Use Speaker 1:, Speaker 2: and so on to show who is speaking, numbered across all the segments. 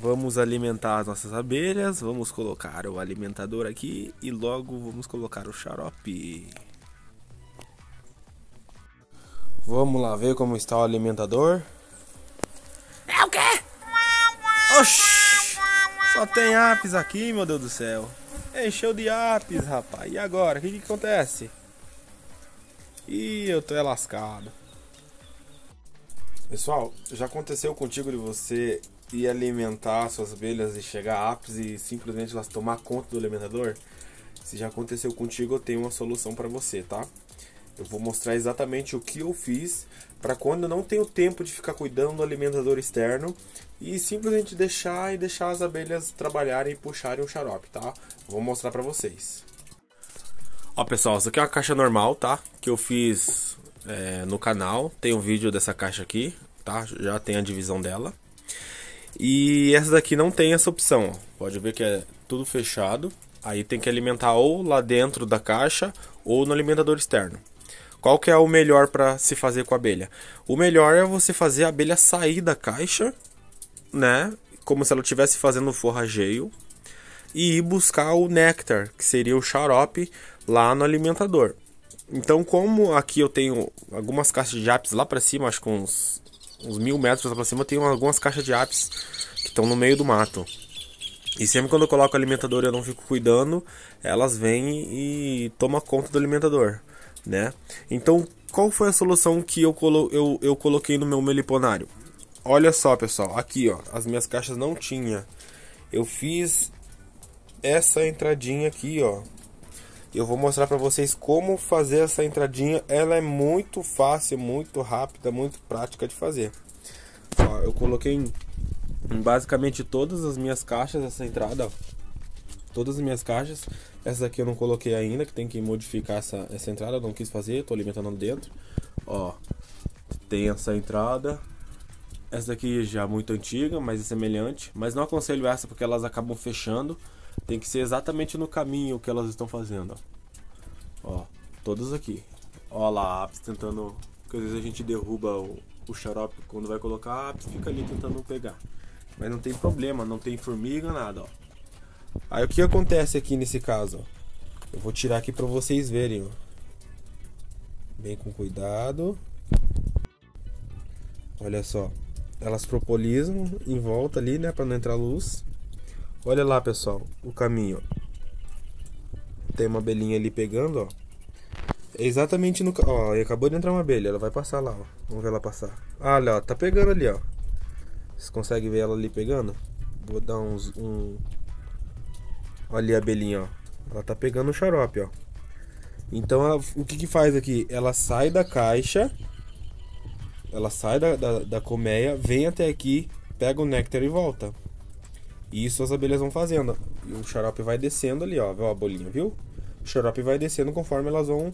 Speaker 1: Vamos alimentar as nossas abelhas, vamos colocar o alimentador aqui e logo vamos colocar o xarope. Vamos lá ver como está o alimentador. É o quê? Oxi! Só tem apis aqui, meu Deus do céu. Encheu de apis, rapaz. E agora? O que, que acontece? Ih, eu tô é lascado. Pessoal, já aconteceu contigo de você e alimentar suas abelhas e chegar a ápice e simplesmente elas tomar conta do alimentador? Se já aconteceu contigo, eu tenho uma solução para você, tá? Eu vou mostrar exatamente o que eu fiz para quando eu não tenho tempo de ficar cuidando do alimentador externo e simplesmente deixar e deixar as abelhas trabalharem e puxarem o xarope, tá? Vou mostrar para vocês. Ó, pessoal, isso aqui é uma caixa normal, tá? Que eu fiz é, no canal. Tem um vídeo dessa caixa aqui, tá? Já tem a divisão dela. E essa daqui não tem essa opção. Pode ver que é tudo fechado. Aí tem que alimentar ou lá dentro da caixa ou no alimentador externo. Qual que é o melhor para se fazer com a abelha? O melhor é você fazer a abelha sair da caixa, né? Como se ela estivesse fazendo forrageio e ir buscar o néctar, que seria o xarope, lá no alimentador. Então, como aqui eu tenho algumas caixas de apis lá para cima, acho que uns uns mil metros para cima, tem algumas caixas de apis que estão no meio do mato. E sempre quando eu coloco o alimentador e eu não fico cuidando, elas vêm e tomam conta do alimentador, né? Então, qual foi a solução que eu, colo eu, eu coloquei no meu meliponário? Olha só, pessoal, aqui ó, as minhas caixas não tinha. Eu fiz essa entradinha aqui, ó, eu vou mostrar para vocês como fazer essa entradinha. Ela é muito fácil, muito rápida, muito prática de fazer. Ó, eu coloquei em, em, basicamente todas as minhas caixas essa entrada. Ó. Todas as minhas caixas. Essa aqui eu não coloquei ainda, que tem que modificar essa, essa entrada. Eu não quis fazer, estou alimentando dentro. Ó, tem essa entrada. Essa daqui já é muito antiga, mas é semelhante. Mas não aconselho essa porque elas acabam fechando. Tem que ser exatamente no caminho que elas estão fazendo. Ó, todas aqui. Ó lá, a Aps tentando. Porque às vezes a gente derruba o, o xarope quando vai colocar, a Aps fica ali tentando pegar. Mas não tem problema, não tem formiga, nada, ó. Aí o que acontece aqui nesse caso? Eu vou tirar aqui pra vocês verem, ó. Bem com cuidado. Olha só. Elas propolizam em volta ali, né? Pra não entrar luz. Olha lá, pessoal, o caminho. Tem uma abelhinha ali pegando, ó. É exatamente no... Ó, acabou de entrar uma abelha. Ela vai passar lá, ó. Vamos ver ela passar. Ah, olha, ó. Tá pegando ali, ó. Vocês conseguem ver ela ali pegando? Vou dar uns... Um... Olha ali a abelhinha, ó. Ela tá pegando o xarope, ó. Então, ela, o que que faz aqui? Ela sai da caixa. Ela sai da, da, da colmeia, vem até aqui, pega o néctar e volta. E isso as abelhas vão fazendo. E o xarope vai descendo ali, ó. Viu a bolinha, viu? O xarope vai descendo conforme elas vão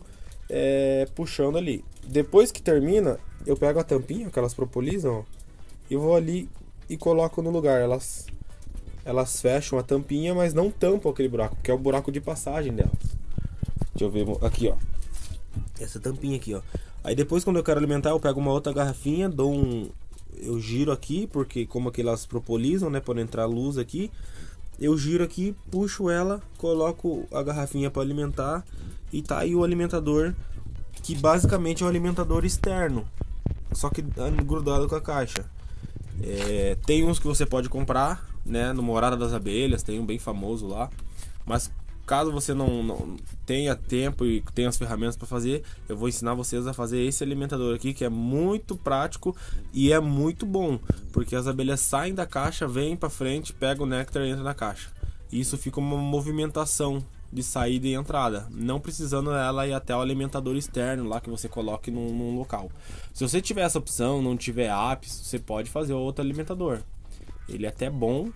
Speaker 1: é, puxando ali. Depois que termina, eu pego a tampinha que elas propolizam, ó, e vou ali e coloco no lugar. Elas, elas fecham a tampinha, mas não tampam aquele buraco, porque é o buraco de passagem delas. Deixa eu ver aqui, ó. Essa tampinha aqui, ó. Aí depois, quando eu quero alimentar, eu pego uma outra garrafinha, dou um, eu giro aqui, porque como aqui elas propolizam, né, para entrar luz aqui, eu giro aqui, puxo ela, coloco a garrafinha para alimentar e tá aí o alimentador que basicamente é um alimentador externo, só que grudado com a caixa. É, tem uns que você pode comprar, né, no Morada das Abelhas, tem um bem famoso lá, mas caso você não, não, tenha tempo e tenha as ferramentas para fazer, eu vou ensinar vocês a fazer esse alimentador aqui que é muito prático e é muito bom, porque as abelhas saem da caixa, vêm para frente, pegam o néctar e entram na caixa. isso fica uma movimentação de saída e entrada, não precisando ela ir até o alimentador externo lá que você coloque num, num local. Se você tiver essa opção, não tiver apps, você pode fazer outro alimentador. Ele é até bom,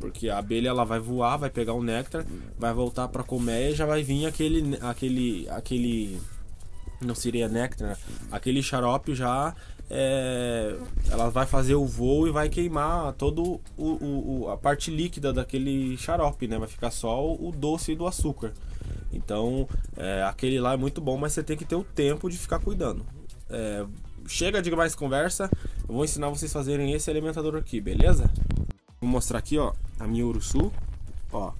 Speaker 1: porque a abelha ela vai voar, vai pegar o néctar, vai voltar para a colmeia e já vai vir aquele né, aquele aquele não seria néctar, aquele xarope já é, ela vai fazer o voo e vai queimar todo o, o, a parte líquida daquele xarope, né? Vai ficar só o, o doce do açúcar. Então, é, aquele lá é muito bom, mas você tem que ter o tempo de ficar cuidando. É, chega de mais conversa. Eu vou ensinar vocês a fazerem esse alimentador aqui, beleza? Vou mostrar aqui, ó, a minha uruçu, Ó.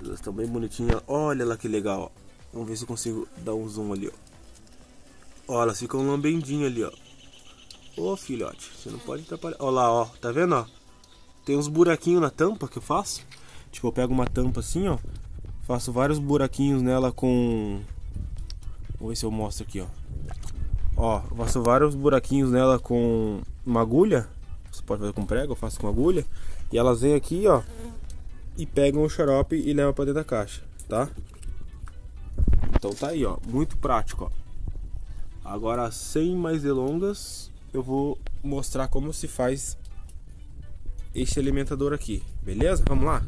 Speaker 1: Elas estão bem bonitinhas. Olha lá que legal, ó. Vamos ver se eu consigo dar um zoom ali, ó. Ó, elas ficam lambendinhas ali, ó. Ô, filhote, você não pode atrapalhar. Ó lá, ó. Tá vendo, ó? Tem uns buraquinhos na tampa que eu faço. Tipo, eu pego uma tampa assim, ó. Faço vários buraquinhos nela com... Vamos ver se eu mostro aqui, ó. Ó, eu faço vários buraquinhos nela com uma agulha. Você pode fazer com prego, eu faço com agulha. E elas vêm aqui, ó. E pegam o xarope e levam pra dentro da caixa, tá? Então tá aí, ó. Muito prático, ó. Agora, sem mais delongas, eu vou mostrar como se faz este alimentador aqui, beleza? Vamos lá?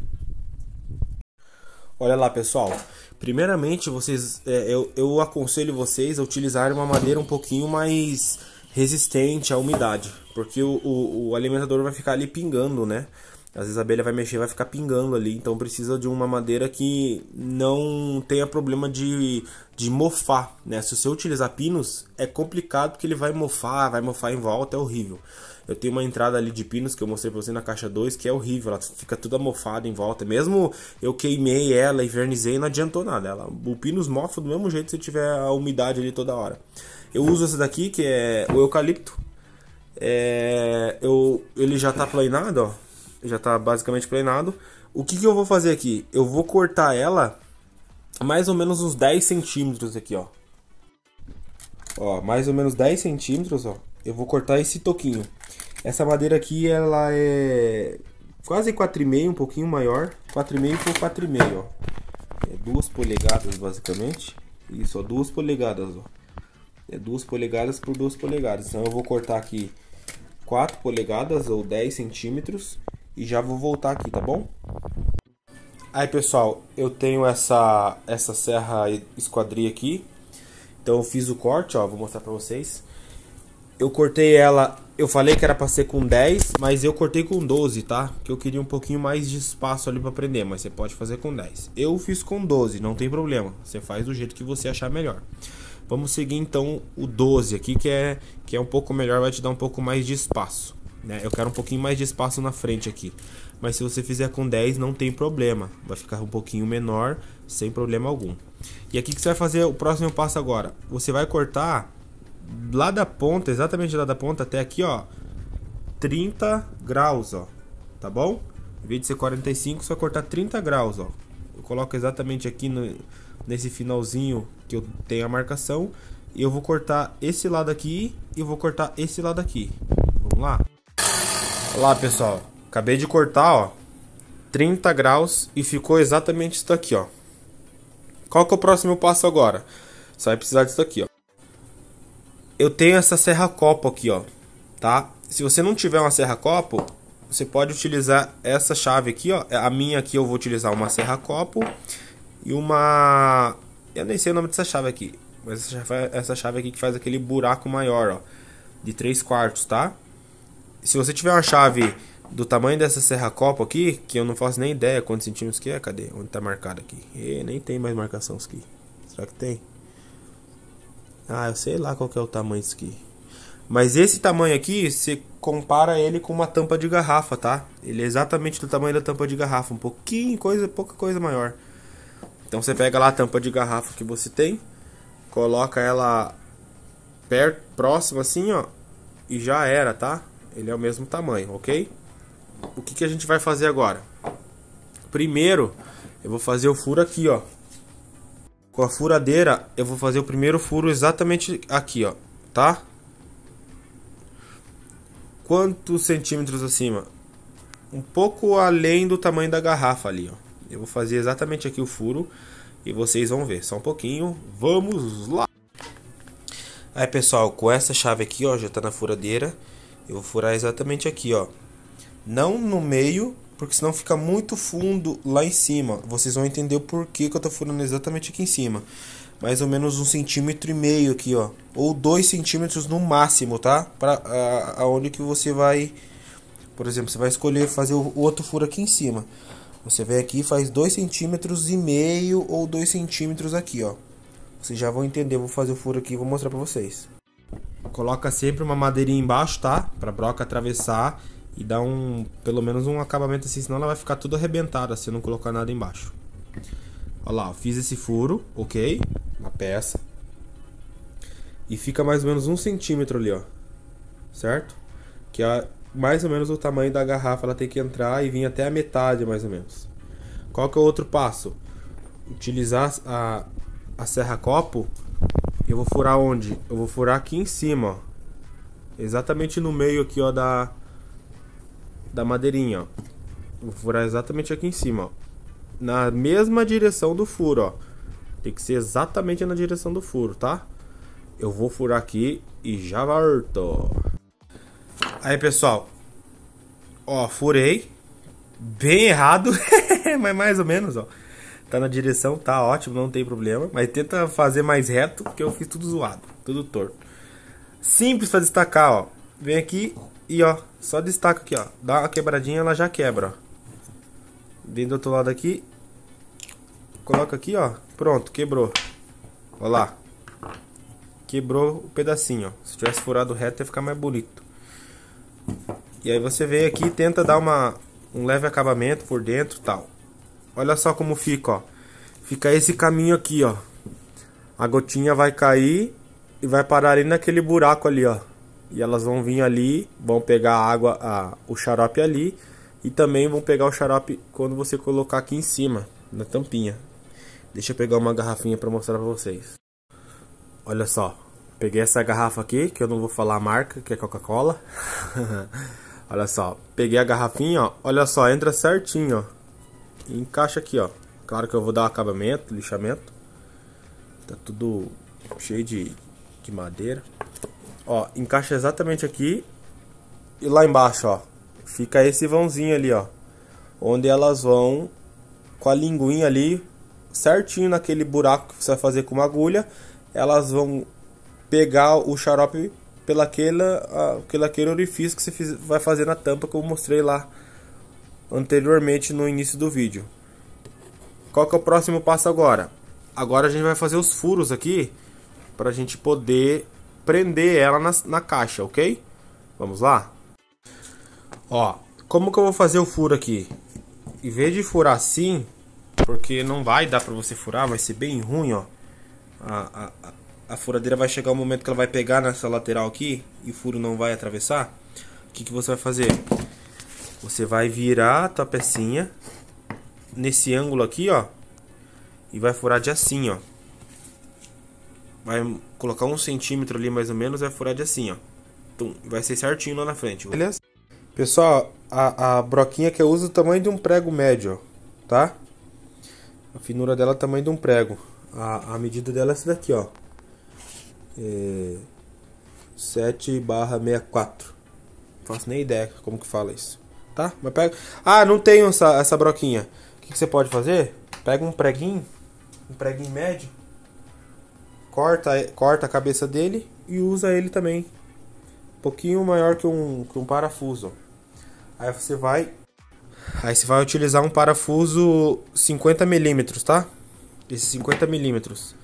Speaker 1: Olha lá, pessoal. Primeiramente, vocês, é, eu, eu aconselho vocês a utilizarem uma madeira um pouquinho mais resistente à umidade, porque o, o, o alimentador vai ficar ali pingando, né? Às vezes a abelha vai mexer, vai ficar pingando ali, então precisa de uma madeira que não tenha problema de, de mofar, né? Se você utilizar pinos, é complicado porque ele vai mofar, vai mofar em volta, é horrível. Eu tenho uma entrada ali de pinos que eu mostrei pra você na caixa 2, que é horrível, ela fica toda mofada em volta. Mesmo eu queimei ela e vernizei, não adiantou nada. Ela, o pinos mofa do mesmo jeito se tiver a umidade ali toda hora. Eu uso essa daqui, que é o eucalipto. É, eu, ele já tá planeado, ó. Já tá basicamente planeado. O que, que eu vou fazer aqui? Eu vou cortar ela mais ou menos uns 10 centímetros aqui, ó. Ó, mais ou menos 10 centímetros, ó eu vou cortar esse toquinho. Essa madeira aqui, ela é quase 4,5, um pouquinho maior. 4,5 por 4,5, ó. É duas polegadas, basicamente. Isso, ó, duas polegadas, ó. É duas polegadas por duas polegadas. Então eu vou cortar aqui 4 polegadas ou 10 centímetros. E já vou voltar aqui, tá bom? Aí, pessoal, eu tenho essa, essa serra esquadria aqui. Então eu fiz o corte, ó. Vou mostrar pra vocês eu cortei ela. Eu falei que era pra ser com 10, mas eu cortei com 12, tá? Que eu queria um pouquinho mais de espaço ali pra prender, mas você pode fazer com 10. Eu fiz com 12, não tem problema. Você faz do jeito que você achar melhor. Vamos seguir então o 12 aqui, que é, que é um pouco melhor, vai te dar um pouco mais de espaço. Né? Eu quero um pouquinho mais de espaço na frente aqui. Mas se você fizer com 10, não tem problema. Vai ficar um pouquinho menor, sem problema algum. E aqui que você vai fazer o próximo passo agora? Você vai cortar lá da ponta, exatamente lá da ponta até aqui, ó, 30 graus, ó, tá bom? Em vez de ser 45, só cortar 30 graus, ó. Eu coloco exatamente aqui no, nesse finalzinho que eu tenho a marcação. E eu vou cortar esse lado aqui e vou cortar esse lado aqui. Vamos lá? Olá, pessoal. Acabei de cortar, ó, 30 graus e ficou exatamente isso daqui, ó. Qual que é o próximo passo agora? Você vai precisar disso aqui, ó eu tenho essa serra copo aqui, ó, tá? Se você não tiver uma serra copo, você pode utilizar essa chave aqui, ó. É, a minha aqui eu vou utilizar uma serra copo e uma... Eu nem sei o nome dessa chave aqui. Mas essa chave, essa chave aqui que faz aquele buraco maior, ó. De 3 quartos, tá? Se você tiver uma chave do tamanho dessa serra copo aqui, que eu não faço nem ideia quantos centímetros que é. Cadê? Onde tá marcado aqui? E nem tem mais marcação aqui. Será que tem? Ah, eu sei lá qual é o tamanho disso aqui. Mas esse tamanho aqui, você compara ele com uma tampa de garrafa, tá? Ele é exatamente do tamanho da tampa de garrafa, um pouquinho, coisa, pouca coisa maior. Então você pega lá a tampa de garrafa que você tem, coloca ela perto, próximo assim, ó, e já era, tá? Ele é o mesmo tamanho, ok? O que, que a gente vai fazer agora? Primeiro, eu vou fazer o furo aqui, ó. Com a furadeira, eu vou fazer o primeiro furo exatamente aqui, ó. Tá? Quantos centímetros acima? Um pouco além do tamanho da garrafa ali, ó. Eu vou fazer exatamente aqui o furo e vocês vão ver. Só um pouquinho. Vamos lá! Aí, pessoal, com essa chave aqui, ó, já tá na furadeira. Eu vou furar exatamente aqui, ó. Não no meio, porque senão fica muito fundo lá em cima. Vocês vão entender o porquê que eu tô furando exatamente aqui em cima. Mais ou menos um centímetro e meio aqui, ó. Ou dois centímetros no máximo, tá? Pra a, aonde que você vai... Por exemplo, você vai escolher fazer o outro furo aqui em cima. Você vem aqui faz dois centímetros e meio ou dois centímetros aqui, ó. Vocês já vão entender, vou fazer o furo aqui e vou mostrar pra vocês. Coloca sempre uma madeirinha embaixo, tá? Pra broca atravessar e dá um, pelo menos um acabamento assim, senão ela vai ficar tudo arrebentada se eu não colocar nada embaixo. Olha lá, fiz esse furo, ok, na peça. E fica mais ou menos um centímetro ali, ó, certo? Que é mais ou menos o tamanho da garrafa, ela tem que entrar e vir até a metade, mais ou menos. Qual que é o outro passo? Utilizar a, a serra copo, eu vou furar onde? Eu vou furar aqui em cima, ó. Exatamente no meio aqui, ó, da, da madeirinha, ó. Vou furar exatamente aqui em cima, ó. Na mesma direção do furo, ó. Tem que ser exatamente na direção do furo, tá? Eu vou furar aqui e já volto. Aí, pessoal. Ó, furei. Bem errado, mas mais ou menos, ó. Tá na direção, tá ótimo, não tem problema. Mas tenta fazer mais reto, porque eu fiz tudo zoado, tudo torto. Simples pra destacar, ó. Vem aqui, e ó, só destaca aqui, ó. Dá uma quebradinha, ela já quebra, ó. Vem do outro lado aqui. Coloca aqui, ó. Pronto, quebrou. Ó lá. Quebrou o pedacinho, ó. Se tivesse furado reto ia ficar mais bonito. E aí você vem aqui e tenta dar uma, um leve acabamento por dentro tal. Olha só como fica, ó. Fica esse caminho aqui, ó. A gotinha vai cair e vai parar ali naquele buraco ali, ó. E elas vão vir ali, vão pegar a água, a, o xarope ali e também vão pegar o xarope quando você colocar aqui em cima, na tampinha. Deixa eu pegar uma garrafinha para mostrar para vocês. Olha só, peguei essa garrafa aqui, que eu não vou falar a marca, que é Coca-Cola. olha só, peguei a garrafinha, ó. olha só, entra certinho, ó. E encaixa aqui, ó. Claro que eu vou dar acabamento, lixamento. Tá tudo cheio de, de madeira. Ó, encaixa exatamente aqui e lá embaixo, ó. Fica esse vãozinho ali, ó. Onde elas vão com a linguinha ali certinho naquele buraco que você vai fazer com uma agulha. Elas vão pegar o xarope pela aquela, aquela aquele orifício que você vai fazer na tampa que eu mostrei lá anteriormente no início do vídeo. Qual que é o próximo passo agora? Agora a gente vai fazer os furos aqui para a gente poder prender ela na, na caixa, ok? Vamos lá? Ó, como que eu vou fazer o furo aqui? Em vez de furar assim, porque não vai dar pra você furar, vai ser bem ruim, ó. A, a, a furadeira vai chegar o um momento que ela vai pegar nessa lateral aqui e o furo não vai atravessar. O que, que você vai fazer? Você vai virar a tua pecinha nesse ângulo aqui, ó. E vai furar de assim, ó vai colocar um centímetro ali mais ou menos, vai furar de assim, ó. Então, vai ser certinho lá na frente. Beleza? Pessoal, a, a broquinha que eu uso é o tamanho de um prego médio, ó, tá? A finura dela é o tamanho de um prego. A, a medida dela é essa daqui, ó. É... 7 barra 64. Não faço nem ideia como que fala isso. Tá? Mas pega... Ah, não tenho essa, essa broquinha. O que, que você pode fazer? Pega um preguinho, um preguinho médio corta, corta a cabeça dele e usa ele também. Um pouquinho maior que um, que um parafuso. Aí você vai. Aí você vai utilizar um parafuso 50 milímetros, tá? Esse 50 milímetros.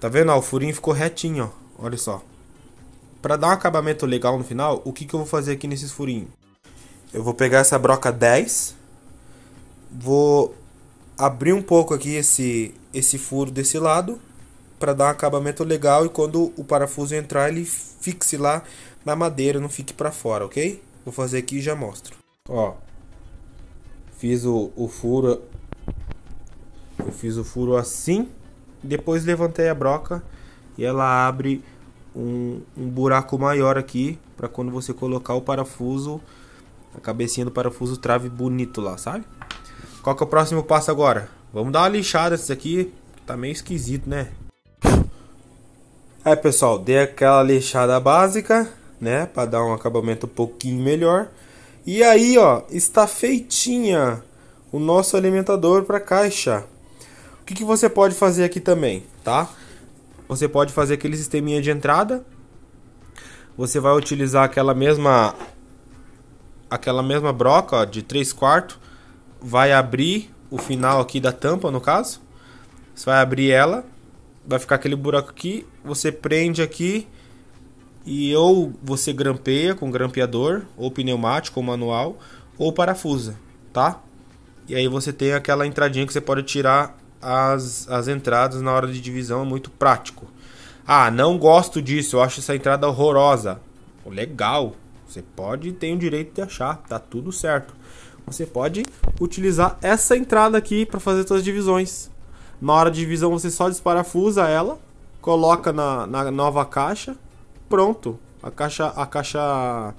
Speaker 1: Tá vendo? Ó, o furinho ficou retinho, ó. Olha só. Pra dar um acabamento legal no final, o que, que eu vou fazer aqui nesses furinhos? Eu vou pegar essa broca 10. Vou abrir um pouco aqui esse, esse furo desse lado para dar um acabamento legal e quando o parafuso entrar ele fixe lá na madeira, não fique para fora, ok? Vou fazer aqui e já mostro. Ó, fiz o, o furo, eu fiz o furo assim, depois levantei a broca e ela abre um, um buraco maior aqui para quando você colocar o parafuso, a cabecinha do parafuso trave bonito lá, sabe? Qual que é o próximo passo agora? Vamos dar uma lixada nisso aqui, tá meio esquisito, né? Aí, é, pessoal, dei aquela lixada básica, né? Para dar um acabamento um pouquinho melhor. E aí, ó, está feitinha o nosso alimentador para caixa. O que, que você pode fazer aqui também, tá? Você pode fazer aquele sisteminha de entrada. Você vai utilizar aquela mesma aquela mesma broca ó, de 3 quartos. Vai abrir o final aqui da tampa, no caso. Você vai abrir ela vai ficar aquele buraco aqui, você prende aqui e ou você grampeia com grampeador, ou pneumático, ou manual, ou parafusa, tá? E aí você tem aquela entradinha que você pode tirar as, as entradas na hora de divisão, é muito prático. Ah, não gosto disso, eu acho essa entrada horrorosa. Legal, você pode tem o direito de achar, tá tudo certo. Você pode utilizar essa entrada aqui para fazer suas divisões. Na hora de divisão você só desparafusa ela, coloca na, na nova caixa, pronto. A caixa a caixa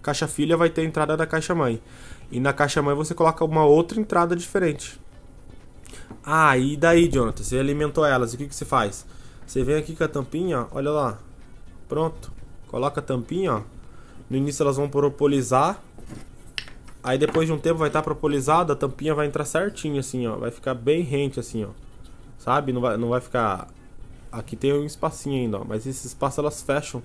Speaker 1: caixa filha vai ter a entrada da caixa mãe. E na caixa mãe você coloca uma outra entrada diferente. Ah, e daí, Jonathan? Você alimentou elas, o que, que você faz? Você vem aqui com a tampinha, olha lá. Pronto. Coloca a tampinha, ó. No início elas vão propolizar. Aí depois de um tempo vai estar tá propolizada, a tampinha vai entrar certinho assim, ó. Vai ficar bem rente assim, ó sabe? Não vai, não vai ficar. Aqui tem um espacinho ainda, ó, mas esse espaço elas fecham.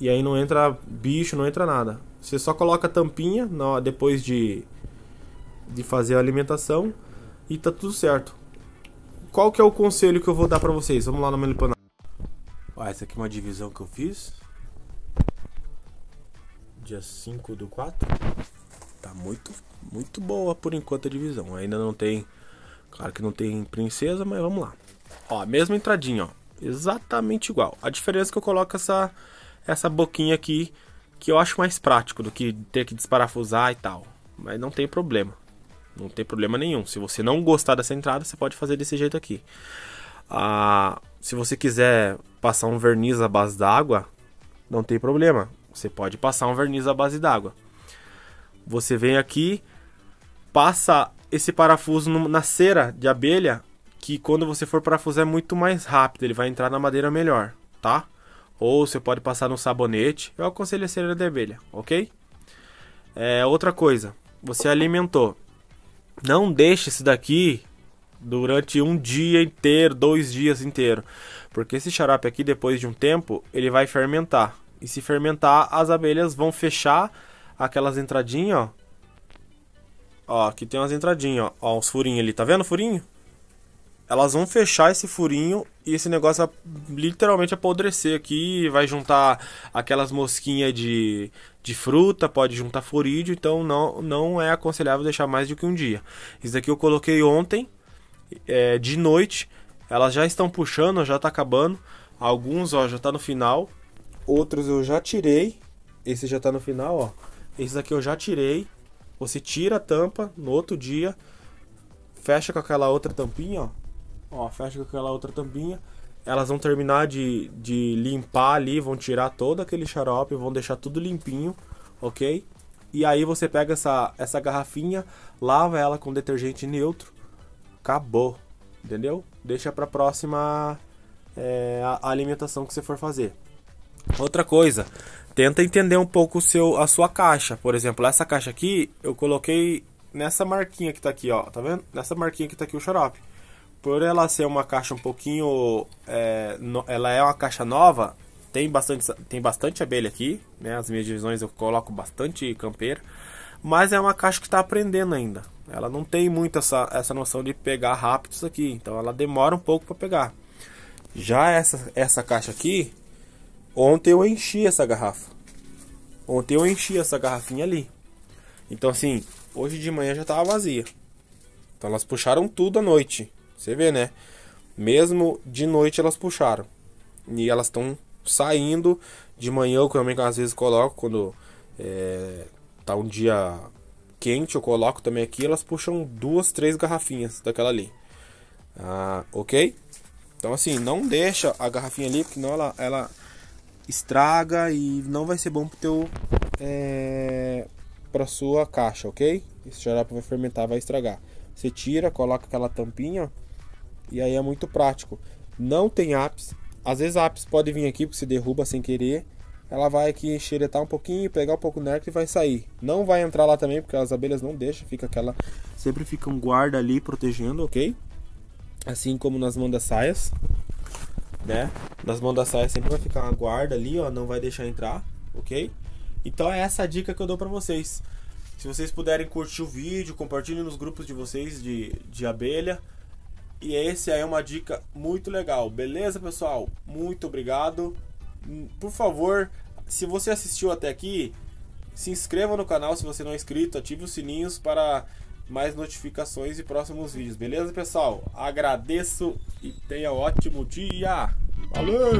Speaker 1: E aí não entra bicho, não entra nada. Você só coloca a tampinha na, depois de, de fazer a alimentação e tá tudo certo. Qual que é o conselho que eu vou dar pra vocês? Vamos lá no melipanado. Ó, essa aqui é uma divisão que eu fiz. Dia 5 do 4. Tá muito, muito boa por enquanto a divisão. Ainda não tem Claro que não tem princesa, mas vamos lá. Ó, mesma entradinha, ó. Exatamente igual. A diferença é que eu coloco essa, essa boquinha aqui, que eu acho mais prático do que ter que desparafusar e tal. Mas não tem problema. Não tem problema nenhum. Se você não gostar dessa entrada, você pode fazer desse jeito aqui. Ah, se você quiser passar um verniz à base d'água, não tem problema. Você pode passar um verniz à base d'água. Você vem aqui, passa esse parafuso na cera de abelha, que quando você for parafusar é muito mais rápido, ele vai entrar na madeira melhor, tá? Ou você pode passar no sabonete. Eu aconselho a cera de abelha, ok? É, outra coisa, você alimentou. Não deixe isso daqui durante um dia inteiro, dois dias inteiro, porque esse xarope aqui depois de um tempo ele vai fermentar. E se fermentar, as abelhas vão fechar aquelas entradinhas, ó, Ó, aqui tem umas entradinhas, ó. ó uns furinhos ali. Tá vendo o furinho? Elas vão fechar esse furinho e esse negócio vai literalmente apodrecer aqui. Vai juntar aquelas mosquinhas de, de fruta, pode juntar forídeo. Então não, não é aconselhável deixar mais do que um dia. Isso daqui eu coloquei ontem, é, de noite. Elas já estão puxando, já tá acabando. Alguns, ó, já tá no final. Outros eu já tirei. Esse já tá no final, ó. Esse daqui eu já tirei. Você tira a tampa no outro dia, fecha com aquela outra tampinha, ó. Ó, fecha com aquela outra tampinha. Elas vão terminar de, de limpar ali, vão tirar todo aquele xarope, vão deixar tudo limpinho, ok? E aí você pega essa, essa garrafinha, lava ela com detergente neutro, acabou, entendeu? Deixa para próxima é, a alimentação que você for fazer. Outra coisa, tenta entender um pouco o seu, a sua caixa. Por exemplo, essa caixa aqui, eu coloquei nessa marquinha que tá aqui, ó. Tá vendo? Nessa marquinha que tá aqui o xarope. Por ela ser uma caixa um pouquinho... É, no, ela é uma caixa nova, tem bastante, tem bastante abelha aqui, né? As minhas divisões eu coloco bastante campeira. Mas é uma caixa que está aprendendo ainda. Ela não tem muito essa, essa noção de pegar rápido isso aqui. Então ela demora um pouco para pegar. Já essa, essa caixa aqui, Ontem eu enchi essa garrafa. Ontem eu enchi essa garrafinha ali. Então, assim, hoje de manhã já tava vazia. Então, elas puxaram tudo à noite. Você vê, né? Mesmo de noite elas puxaram. E elas estão saindo. De manhã eu também às vezes coloco quando é, tá um dia quente, eu coloco também aqui. Elas puxam duas, três garrafinhas daquela ali. Ah, ok? Então, assim, não deixa a garrafinha ali, porque não ela, ela estraga e não vai ser bom pro teu é, sua caixa, ok? Esse xarope vai fermentar, vai estragar. Você tira, coloca aquela tampinha e aí é muito prático. Não tem ápice. Às vezes a pode vir aqui porque se derruba sem querer. Ela vai aqui xeretar um pouquinho, pegar um pouco o e vai sair. Não vai entrar lá também porque as abelhas não deixam, fica aquela sempre fica um guarda ali protegendo, ok? Assim como nas saias né? Nas mãos da saia sempre vai ficar uma guarda ali, ó, não vai deixar entrar, ok? Então é essa dica que eu dou para vocês. Se vocês puderem curtir o vídeo, compartilhem nos grupos de vocês de, de abelha. E esse aí é uma dica muito legal, beleza, pessoal? Muito obrigado. Hum, por favor, se você assistiu até aqui, se inscreva no canal se você não é inscrito, ative os sininhos para mais notificações e próximos vídeos. Beleza, pessoal? Agradeço e tenha um ótimo dia. Valeu!